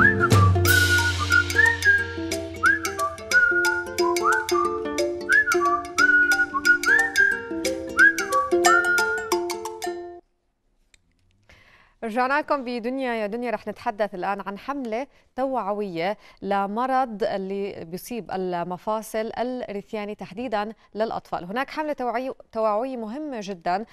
Thank you. رجعنا لكم بدنيا يا دنيا رح نتحدث الآن عن حملة توعوية لمرض اللي بيصيب المفاصل الرثياني تحديدا للأطفال هناك حملة توعوية مهمة جدا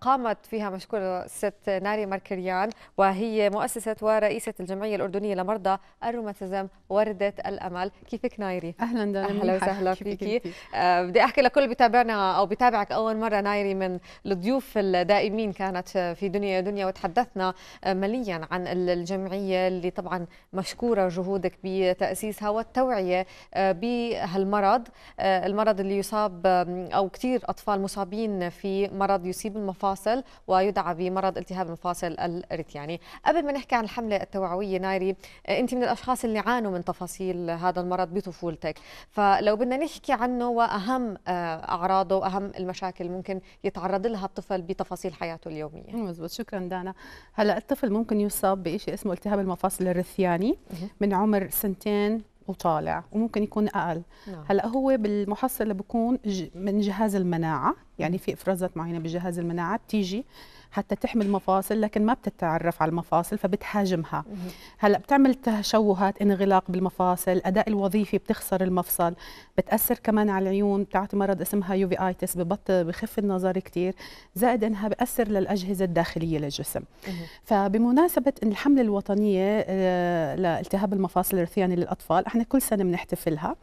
قامت فيها مشكورة الست ناري ماركريان وهي مؤسسة ورئيسة الجمعية الأردنية لمرضى الروماتيزم وردة الأمل كيفك نايري؟ أهلا دنيا أهلا وسهلا فيكي بدي أحكي لكل اللي بيتابعنا أو بيتابعك أول مرة نايري من الضيوف الدائمين كانت في دنيا يا دنيا وتحدثنا حدثنا مليا عن الجمعية اللي طبعا مشكورة جهودك بتأسيسها والتوعية آه، بهالمرض آه، المرض اللي يصاب أو كثير أطفال مصابين في مرض يصيب المفاصل ويدعى بمرض التهاب المفاصل الارتياني قبل ما نحكي عن الحملة التوعوية نايري آه، أنت من الأشخاص اللي عانوا من تفاصيل هذا المرض بطفولتك فلو بدنا نحكي عنه وأهم أعراضه وأهم المشاكل ممكن يتعرض لها الطفل بتفاصيل حياته اليومية مزبوط شكرا دانا هلا الطفل ممكن يصاب بشيء اسمه التهاب المفاصل الرثياني من عمر سنتين وطالع وممكن يكون اقل نعم. هلا هو بالمحصله بكون من جهاز المناعه يعني في افرازات معينه بجهاز المناعه بتيجي حتى تحمي المفاصل لكن ما بتتعرف على المفاصل فبتهاجمها هلا بتعمل تشوهات انغلاق بالمفاصل اداء الوظيفي بتخسر المفصل بتاثر كمان على العيون بتعطي مرض اسمها يوفي ايتس ببط بخف النظر كثير زائد انها بأثر للاجهزه الداخليه للجسم فبمناسبه الحمله الوطنيه آه، لالتهاب المفاصل الرثياني للاطفال احنا كل سنه بنحتفلها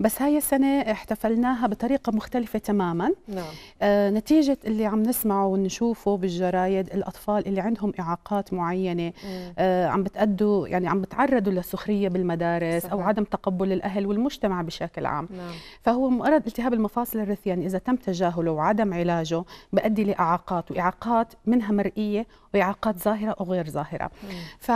بس هاي السنه احتفلناها بطريقه مختلفه تماما نعم. آه نتيجه اللي عم نسمعه ونشوفه بالج جرايد الاطفال اللي عندهم اعاقات معينه آه عم بتادوا يعني عم بتعرضوا للسخريه بالمدارس صحيح. او عدم تقبل الاهل والمجتمع بشكل عام نعم. فهو مرض التهاب المفاصل الرثي يعني اذا تم تجاهله وعدم علاجه بيؤدي لاعاقات واعاقات منها مرئيه واعاقات ظاهره او غير ظاهره ف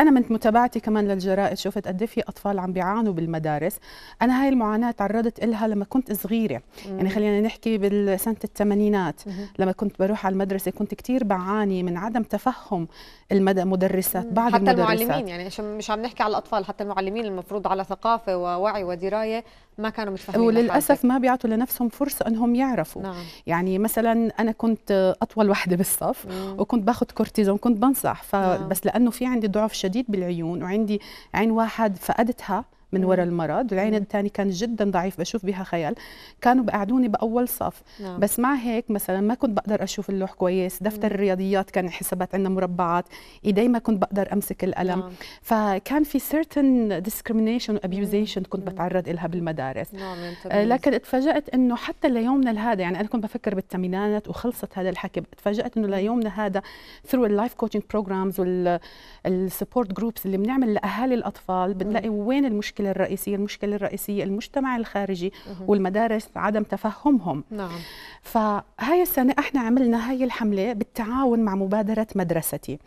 انا من متابعتي كمان للجرائد شفت قد إيه في اطفال عم بيعانوا بالمدارس انا هاي المعاناه تعرضت لها لما كنت صغيره يعني مم. يعني خلينا نحكي بالسنه الثمانينات لما كنت بروح على المدرسه كنت كثير بعاني من عدم تفهم المدى المدرسات بعض حتى المدرسات. المعلمين يعني مش عم نحكي على الاطفال حتى المعلمين المفروض على ثقافه ووعي ودرايه ما كانوا متفاهمين وللاسف ما بيعطوا لنفسهم فرصه انهم يعرفوا نعم. يعني مثلا انا كنت اطول وحده بالصف مم. وكنت باخذ كورتيزون كنت بنصح فبس نعم. لانه في عندي ضعف شديد بالعيون وعندي عين واحد فقدتها من وراء المرض العين الثاني كان جدا ضعيف بشوف بها خيال كانوا بقعدوني باول صف نعم. بس مع هيك مثلا ما كنت بقدر اشوف اللوح كويس دفتر مم. الرياضيات كان حسابات عندنا مربعات ايدي ما كنت بقدر امسك القلم نعم. فكان في سيرتن ديسكريميشن وابيوزيشن كنت بتعرض لها بالمدارس نعم. يعني آه، لكن اتفاجات انه حتى ليومنا هذا يعني انا كنت بفكر بالثمانينات وخلصت هذا الحكي اتفاجات انه ليومنا هذا ثرو اللايف كوتشنج بروجرامز والسبورت جروبس اللي بنعمل لاهالي الاطفال بتلاقي وين المشكله المشكله الرئيسيه المشكله الرئيسيه المجتمع الخارجي والمدارس عدم تفهمهم نعم فهاي السنه احنا عملنا هاي الحمله بالتعاون مع مبادره مدرستي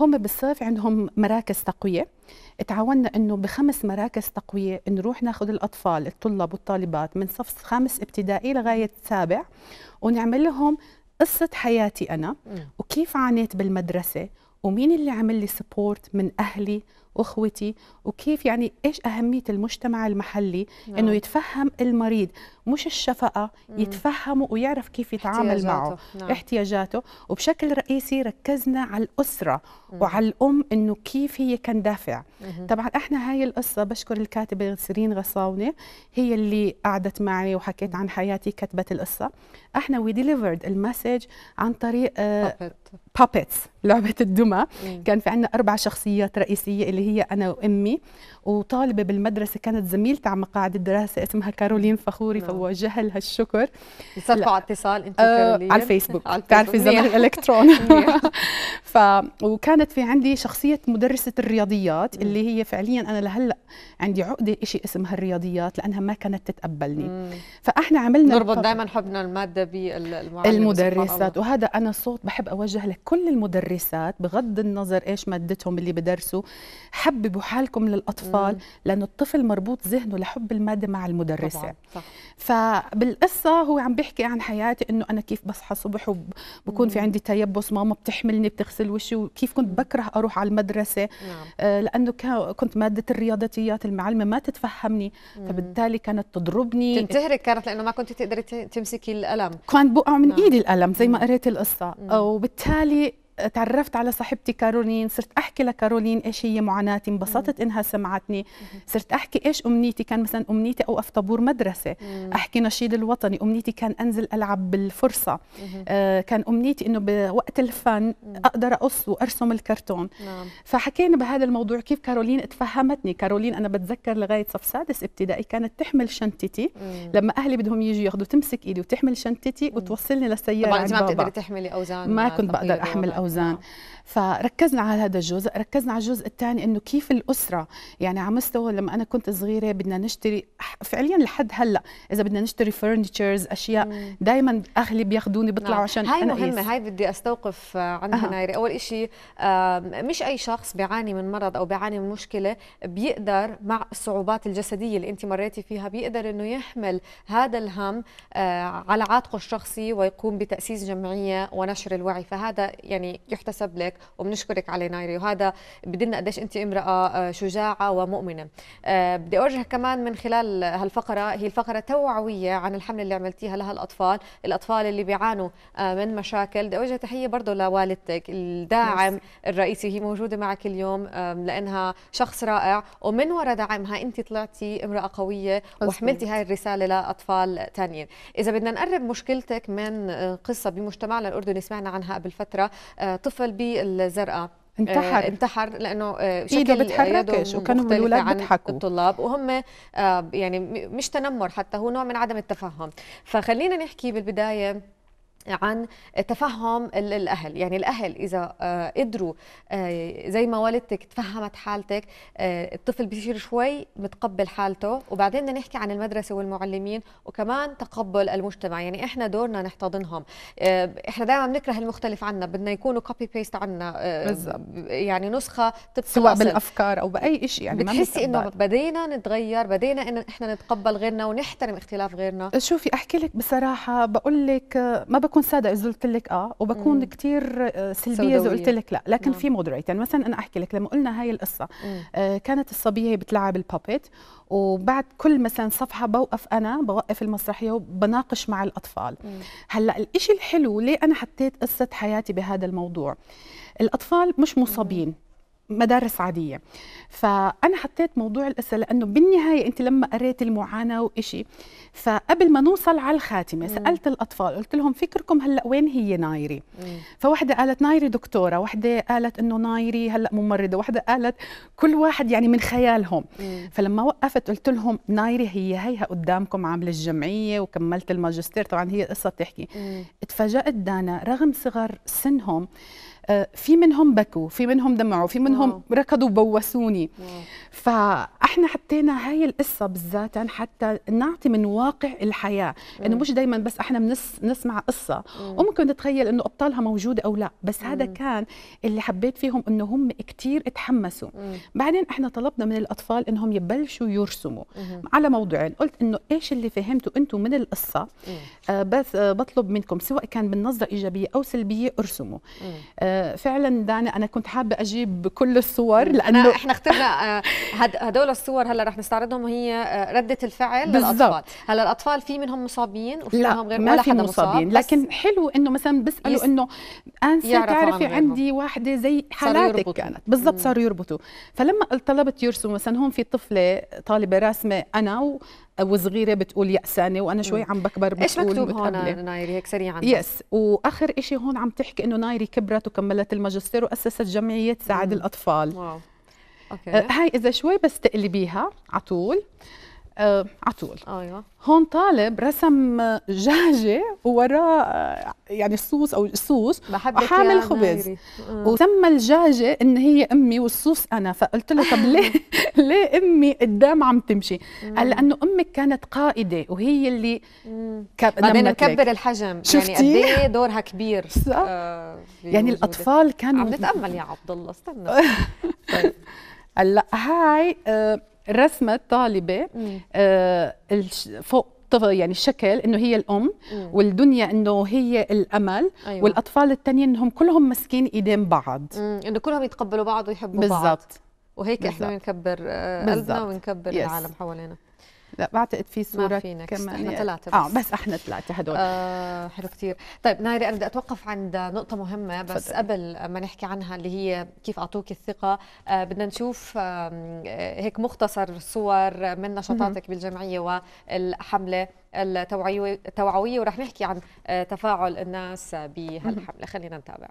هم بالصيف عندهم مراكز تقويه تعاوننا انه بخمس مراكز تقويه نروح ناخذ الاطفال الطلاب والطالبات من صف خامس ابتدائي لغايه سابع ونعمل لهم قصه حياتي انا وكيف عانيت بالمدرسه ومين اللي عمل لي سبورت من اهلي واخوتي وكيف يعني ايش اهميه المجتمع المحلي نعم. انه يتفهم المريض مش الشفقه يتفهمه ويعرف كيف يتعامل احتياجاته. معه نعم. احتياجاته وبشكل رئيسي ركزنا على الاسره مم. وعلى الام انه كيف هي كان دافع مم. طبعا احنا هاي القصه بشكر الكاتبه سيرين غصاونه هي اللي قعدت معي وحكيت عن حياتي كتبت القصه احنا وي ديليفرد المسج عن طريق آه بابيتس لعبة الدمى كان في عنا أربع شخصيات رئيسية اللي هي أنا وأمي وطالبة بالمدرسة كانت زميلتي على مقاعد الدراسة اسمها كارولين فخوري فوجه لها الشكر صرفوا على اتصال أنت كارولين آه على الفيسبوك تعرفي زمن الإلكترون ف وكانت في عندي شخصيه مدرسه الرياضيات مم. اللي هي فعليا انا لهلا عندي عقده شيء اسمها الرياضيات لانها ما كانت تتقبلني مم. فاحنا عملنا نربط دائما حبنا الماده بالمدرسات وهذا انا صوت بحب اوجه لكل المدرسات بغض النظر ايش مادتهم اللي بدرسوا حببوا حالكم للاطفال لانه الطفل مربوط ذهنه لحب الماده مع المدرسه طبعا. صح. فبالقصه هو عم بيحكي عن حياتي انه انا كيف بصحى صبح وبكون في عندي تيبس ماما بتحملني بتغسل اغسل وشي وكيف كنت بكره اروح على المدرسه نعم. آه، لانه كنت ماده الرياضيات المعلمه ما تتفهمني فبالتالي كانت تضربني تنتهرك كانت لانه ما كنت تقدري تمسكي القلم كان بقع من نعم. ايدي القلم زي ما قريت القصه وبالتالي تعرفت على صاحبتي كارولين صرت احكي لكارولين ايش هي معاناتي انبسطت انها سمعتني صرت احكي ايش امنيتي كان مثلا امنيتي اوقف طابور مدرسه احكي نشيد الوطني امنيتي كان انزل العب بالفرصه آه كان امنيتي انه بوقت الفن اقدر اقص وارسم الكرتون نعم. فحكينا بهذا الموضوع كيف كارولين تفهمتني كارولين انا بتذكر لغايه صف سادس ابتدائي كانت تحمل شنطتي لما اهلي بدهم يجوا ياخذوا تمسك ايدي وتحمل شنطتي وتوصلني للسياره طبعا انت ما بتقدري تحملي اوزان ما كنت بقدر احمل اوزان الاوزان نعم. فركزنا على هذا الجزء ركزنا على الجزء الثاني انه كيف الاسره يعني على مستوى لما انا كنت صغيره بدنا نشتري فعليا لحد هلا اذا بدنا نشتري فرنتشرز اشياء دائما اهلي بياخذوني بيطلعوا نعم. عشان هاي مهمه هاي بدي استوقف عندها أه. نايري اول شيء مش اي شخص بيعاني من مرض او بيعاني من مشكله بيقدر مع الصعوبات الجسديه اللي انت مريتي فيها بيقدر انه يحمل هذا الهم آه، على عاتقه الشخصي ويقوم بتاسيس جمعيه ونشر الوعي فهذا يعني يحتسب لك وبنشكرك علي نايري وهذا بدلنا قديش انت امراه آه، شجاعه ومؤمنه آه، بدي اوجه كمان من خلال هالفقره هي الفقره توعويه عن الحمله اللي عملتيها لها الاطفال الاطفال اللي بيعانوا آه، من مشاكل بدي اوجه تحيه برضه لوالدتك الداعم مرسي. الرئيسي هي موجوده معك اليوم لانها شخص رائع ومن وراء دعمها انت طلعتي امراه قويه وحملتي هاي الرساله لاطفال ثانيين اذا بدنا نقرب مشكلتك من قصه بمجتمعنا الاردني سمعنا عنها قبل فتره طفل بالزرقاء انتحر آه انتحر لانه آه إيه، شكل بتحركش وكانوا الاولاد بيضحكوا الطلاب وهم آه يعني مش تنمر حتى هو نوع من عدم التفهم فخلينا نحكي بالبدايه عن تفهم الاهل يعني الاهل اذا آه، قدروا آه، زي ما والدتك تفهمت حالتك آه، الطفل بيصير شوي متقبل حالته وبعدين بدنا نحكي عن المدرسه والمعلمين وكمان تقبل المجتمع يعني احنا دورنا نحتضنهم احنا دائما بنكره المختلف عنا بدنا يكونوا كوبي بيست عنا يعني نسخه طبق سواء أصل. بالافكار او باي شيء يعني بتحسي انه بدينا نتغير بدينا انه احنا نتقبل غيرنا ونحترم اختلاف غيرنا شوفي احكي لك بصراحه بقول لك ما بكون بكون ساده اذا قلت لك اه وبكون كثير آه، سلبيه اذا قلت لك لا لكن نعم. في مودريت يعني مثلا انا احكي لك لما قلنا هاي القصه آه كانت الصبيه هي بتلعب البابيت وبعد كل مثلا صفحه بوقف انا بوقف المسرحيه وبناقش مع الاطفال مم. هلا الإشي الحلو ليه انا حطيت قصه حياتي بهذا الموضوع الاطفال مش مصابين مم. مدارس عاديه فانا حطيت موضوع الاسئله لانه بالنهايه انت لما قريت المعاناه وإشي فقبل ما نوصل على الخاتمه مم. سالت الاطفال قلت لهم فكركم هلا وين هي نايري فواحده قالت نايري دكتوره واحده قالت انه نايري هلا ممرضه واحده قالت كل واحد يعني من خيالهم مم. فلما وقفت قلت لهم نايري هي هيها قدامكم عامله الجمعيه وكملت الماجستير طبعا هي القصه بتحكي تفاجات دانا رغم صغر سنهم آه، في منهم بكوا في منهم دمعوا في منهم واو. ركضوا بوسوني واو. فاحنا حطينا هاي القصه بالذات حتى نعطي من واقع الحياه انه مش دائما بس احنا بنس نسمع قصه مم. وممكن نتخيل انه ابطالها موجود او لا بس مم. هذا كان اللي حبيت فيهم انه هم كثير اتحمسوا مم. بعدين احنا طلبنا من الاطفال انهم يبلشوا يرسموا مم. على موضوعين قلت انه ايش اللي فهمتوا انتم من القصه آه بس آه بطلب منكم سواء كان بالنظره ايجابيه او سلبيه ارسموا آه فعلا دانا انا كنت حابه اجيب كل الصور لانه احنا اخترنا آه، هدول الصور هلا رح نستعرضهم وهي آه، رده الفعل بالزبط. للاطفال هلا الاطفال في منهم مصابين وفي منهم غير ما ولا في حدا مصابين لكن حلو انه مثلا بيسالوا انه انسى تعرفي عندي واحده زي حالاتك كانت بالضبط صاروا يربطوا فلما طلبت يرسموا مثلا هون في طفله طالبه راسمه انا وصغيره بتقول يأسانة وانا شوي عم بكبر بتقول ايش مكتوب هون نايري هيك سريعا يس واخر شيء هون عم تحكي انه نايري كبرت وكملت الماجستير واسست جمعيه تساعد الاطفال واو. اوكي أه، هاي اذا شوي بس تقلبيها على طول آه على طول ايوه هون طالب رسم جهجه ووراه يعني الصوص او الصوص وحامل خبز آه. وسمى الجاجة ان هي امي والصوص انا فقلت له طب ليه ليه امي قدام عم تمشي؟ قال لانه امك كانت قائده وهي اللي كب... بعدين مكبر الحجم يعني شفتي؟ يعني قد ايه دورها كبير آه يعني الاطفال كانوا عم نتامل يا عبد الله استنى طيب هلا هاي آه، الرسمه طالبه آه فوق يعني شكل انه هي الام مم. والدنيا انه هي الامل أيوة. والاطفال الثانيين انهم كلهم ماسكين ايدين بعض انه كلهم يتقبلوا بعض ويحبوا بالزبط. بعض بالضبط وهيك بالزبط. احنا بنكبر آه، قلبنا ونكبر يس. العالم حوالينا لا بعتقد في صوره ما في كمان احنا يعني. ثلاثه اه بس احنا ثلاثه هدول آه حلو كثير طيب نايري انا بدي اتوقف عند نقطه مهمه بس فضل. قبل ما نحكي عنها اللي هي كيف اعطوك الثقه آه بدنا نشوف آه هيك مختصر صور من نشاطاتك بالجمعيه والحمله التوعويه ورح نحكي عن آه، تفاعل الناس بهالحمله خلينا نتابع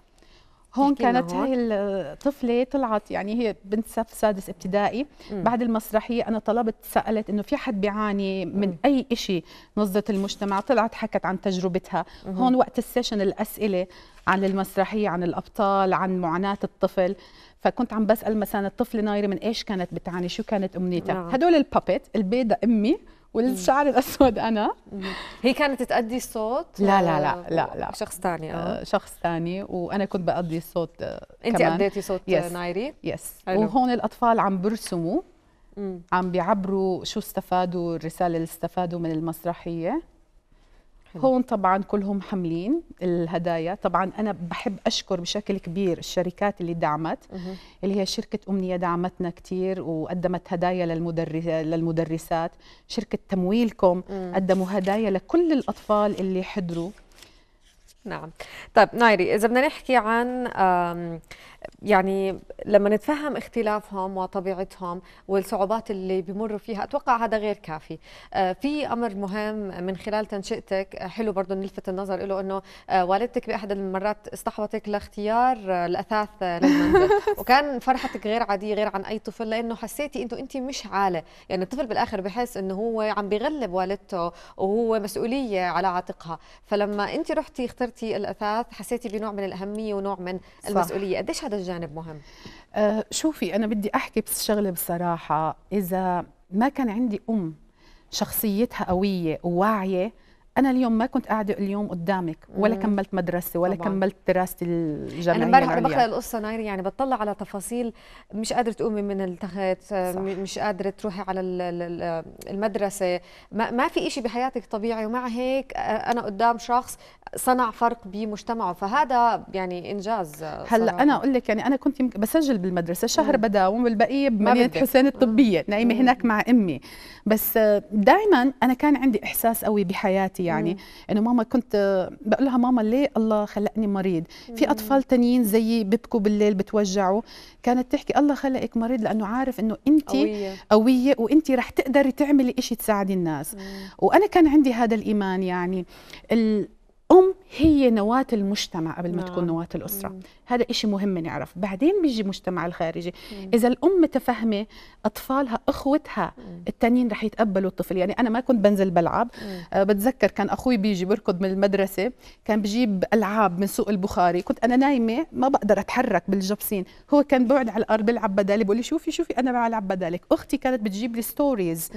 هون كانت هاي الطفله طلعت يعني هي بنت صف سادس ابتدائي مم. بعد المسرحيه انا طلبت سالت انه في حد بيعاني من مم. اي شيء نظره المجتمع طلعت حكت عن تجربتها مم. هون وقت السيشن الاسئله عن المسرحيه عن الابطال عن معاناه الطفل فكنت عم بسال مثلا الطفله نايره من ايش كانت بتعاني شو كانت امنيتها نعم. هدول البابيت البيضه امي والشعر الاسود انا هي كانت تأدي الصوت لا لا لا آه، لا لا شخص ثاني آه. اه شخص ثاني وانا كنت بأدي الصوت آه، انت اديتي صوت يس. نايري يس حلو. وهون الاطفال عم برسموا عم بيعبروا شو استفادوا الرساله اللي استفادوا من المسرحيه هون طبعا كلهم حاملين الهدايا طبعا انا بحب اشكر بشكل كبير الشركات اللي دعمت اللي هي شركه امنيه دعمتنا كثير وقدمت هدايا للمدرس للمدرسات شركه تمويلكم قدموا هدايا لكل الاطفال اللي حضروا نعم طيب نايري اذا بدنا نحكي عن يعني لما نتفهم اختلافهم وطبيعتهم والصعوبات اللي بيمروا فيها اتوقع هذا غير كافي آه، في امر مهم من خلال تنشئتك حلو برضه نلفت النظر له انه آه، والدتك باحد المرات استحوذتك لاختيار آه، الاثاث للمنزل وكان فرحتك غير عاديه غير عن اي طفل لانه حسيتي انه انت مش عاله يعني الطفل بالاخر بحس انه هو عم بيغلب والدته وهو مسؤوليه على عاتقها فلما انت رحتي اخترتي ذكرتي الاثاث حسيتي بنوع من الاهميه ونوع من المسؤوليه قديش هذا الجانب مهم أه شوفي انا بدي احكي بس شغله بصراحه اذا ما كان عندي ام شخصيتها قويه وواعيه انا اليوم ما كنت قاعده اليوم قدامك ولا مم. كملت مدرسه ولا طبعاً. كملت دراستي الجامعيه انا امبارح انا بقرا القصه نايري يعني بتطلع على تفاصيل مش قادره تقومي من التخت مش قادره تروحي على المدرسه ما, ما في شيء بحياتك طبيعي ومع هيك انا قدام شخص صنع فرق بمجتمعه فهذا يعني انجاز هلا انا اقول لك يعني انا كنت بسجل بالمدرسه شهر مم. بداوم والبقيه بمدينه حسين الطبيه نايمه هناك مع امي بس دائما انا كان عندي احساس قوي بحياتي يعني انه ماما كنت بقول لها ماما ليه الله خلقني مريض في اطفال تانيين زيي ببكوا بالليل بتوجعوا كانت تحكي الله خلقك مريض لانه عارف انه انت قويه, قوية وانت رح تقدري تعملي شيء تساعدي الناس مم. وانا كان عندي هذا الايمان يعني الام هي نواه المجتمع قبل ما نعم. تكون نواه الاسره مم. هذا إشي مهم نعرف بعدين بيجي مجتمع الخارجي مم. إذا الأم متفهمة أطفالها إخوتها التانيين رح يتقبلوا الطفل يعني أنا ما كنت بنزل بلعب آه بتذكر كان أخوي بيجي بركض من المدرسة كان بجيب ألعاب من سوق البخاري كنت أنا نايمة ما بقدر أتحرك بالجبسين هو كان بيقعد على الأرض بيلعب بدالي بقول لي شوفي شوفي أنا بلعب بدالك أختي كانت بتجيب لي ستوريز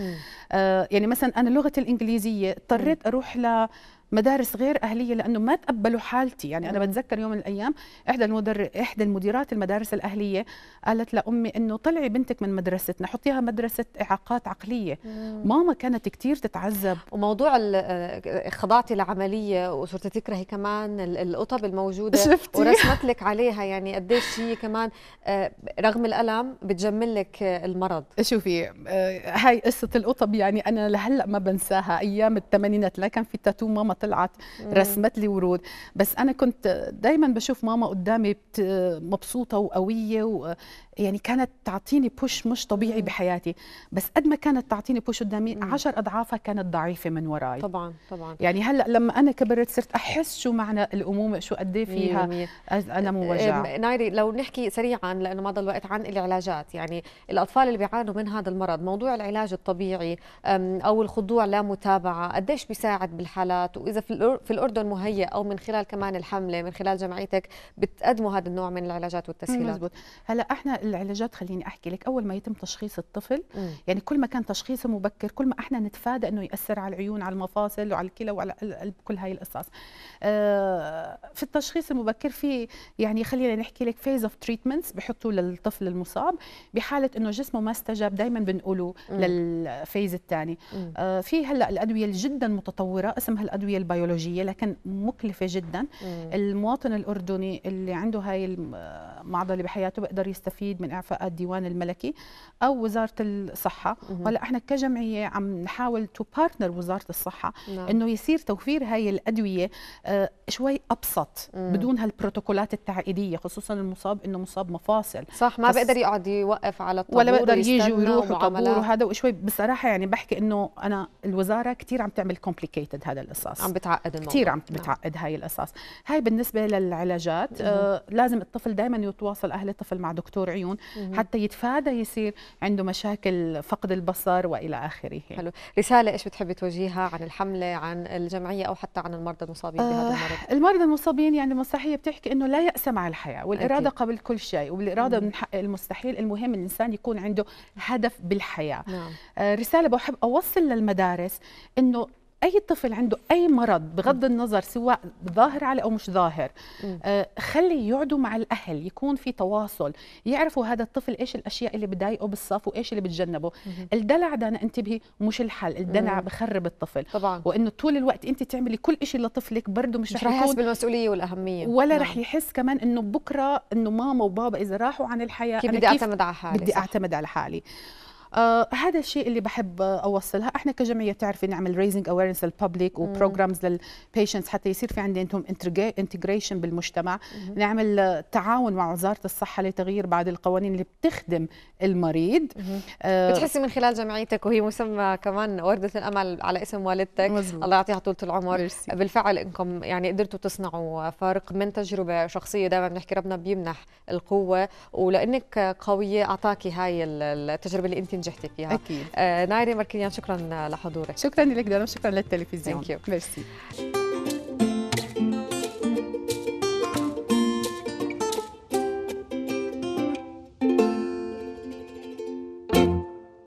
آه يعني مثلا أنا لغتي الإنجليزية اضطريت أروح ل مدارس غير أهلية لأنه ما تقبلوا حالتي يعني أنا بتذكر يوم من الأيام إحدى مدر احدى المديرات المدارس الاهليه قالت لامي انه طلعي بنتك من مدرستنا حطيها مدرسه اعاقات عقليه مم. ماما كانت كثير تتعذب وموضوع آه، خضعتي لعمليه وصرت تكرهي كمان القطب الموجوده شفتي؟ ورسمت لك عليها يعني قديش هي كمان آه، رغم الالم بتجمل لك المرض شوفي آه، هاي قصه القطب يعني انا لهلا ما بنساها ايام الثمانينات لا كان في تاتو ماما طلعت رسمت لي ورود بس انا كنت دائما بشوف ماما قدامي كانت مبسوطه وقويه و يعني كانت تعطيني بوش مش طبيعي بحياتي بس قد ما كانت تعطيني بوش قدامي عشر اضعافها كانت ضعيفه من وراي طبعا طبعا يعني هلا لما انا كبرت صرت احس شو معنى الامومه شو قد ايه فيها الم ووجع نايري لو نحكي سريعا لانه ما ضل وقت عن العلاجات يعني الاطفال اللي بيعانوا من هذا المرض موضوع العلاج الطبيعي او الخضوع لمتابعه قديش بيساعد بالحالات واذا في الاردن مهيئ او من خلال كمان الحمله من خلال جمعيتك بتقدم بيقدموا هذا النوع من العلاجات والتسهيلات مزبوط. هلا احنا العلاجات خليني احكي لك اول ما يتم تشخيص الطفل مم. يعني كل ما كان تشخيصه مبكر كل ما احنا نتفادى انه ياثر على العيون على المفاصل وعلى الكلى وعلى القلب كل هاي القصص آه، في التشخيص المبكر في يعني خلينا نحكي لك فيز اوف تريتمنتس بحطوا للطفل المصاب بحاله انه جسمه ما استجاب دائما بنقوله للفيز الثاني آه، في هلا الادويه اللي جدا متطوره اسمها الادويه البيولوجيه لكن مكلفه جدا مم. المواطن الاردني اللي عنده عنده هاي المعضله بحياته بيقدر يستفيد من اعفاء الديوان الملكي او وزاره الصحه ولا احنا كجمعيه عم نحاول تو بارتنر وزاره الصحه نعم. انه يصير توفير هاي الادويه آه، شوي ابسط مم. بدون هالبروتوكولات التعقيديه خصوصا المصاب انه مصاب مفاصل صح ما بيقدر يقعد يوقف على الطابور ولا بيقدر يجي ويروح وطابور وهذا وشوي بصراحه يعني بحكي انه انا الوزاره كثير عم تعمل كومبليكيتد هذا القصص عم بتعقد الموضوع كثير عم نعم. بتعقد نعم. هاي القصص هاي بالنسبه للعلاجات آه لازم الطفل دائما يتواصل اهل الطفل مع دكتور عيون حتى يتفادى يصير عنده مشاكل فقد البصر والى اخره حلو رساله ايش بتحبي توجيهها عن الحمله عن الجمعيه او حتى عن المرضى المصابين بهذا آه، المرض آه المرضى المصابين يعني المسرحيه بتحكي انه لا ياس مع الحياه والاراده أكيد. قبل كل شيء وبالاراده من حق المستحيل المهم الانسان يكون عنده هدف بالحياه نعم. آه رساله بحب اوصل للمدارس انه اي طفل عنده اي مرض بغض النظر سواء ظاهر عليه او مش ظاهر آه، خلي يقعدوا مع الاهل يكون في تواصل يعرفوا هذا الطفل ايش الاشياء اللي بضايقه بالصف وايش اللي بتجنبه الدلع ده أنا انتبهي مش الحل الدلع بخرب الطفل طبعا وانه طول الوقت انت تعملي كل شيء لطفلك برضه مش, مش رح يحس بالمسؤوليه والاهميه ولا رح نعم. يحس كمان انه بكره انه ماما وبابا اذا راحوا عن الحياه كيف بدي اعتمد على حالي بدي اعتمد على حالي آه هذا الشيء اللي بحب اوصلها احنا كجمعيه بتعرفي نعمل ريزنج اويرنس للببليك وبروجرامز للبيشنتس حتى يصير في عندي انتم انتجريشن بالمجتمع مم. نعمل تعاون مع وزاره الصحه لتغيير بعض القوانين اللي بتخدم المريض آه بتحسي من خلال جمعيتك وهي مسمى كمان ورده الامل على اسم والدتك مزبوط. الله يعطيها طول العمر مرسي. بالفعل انكم يعني قدرتوا تصنعوا فارق من تجربه شخصيه دائما بنحكي ربنا بيمنح القوه ولانك قويه اعطاكي هاي التجربه اللي انت نجحتي فيها اكيد آه نايره ماركينيان شكرا لحضورك شكرا لك درام شكرا للتلفزيون ثانك يو ميرسي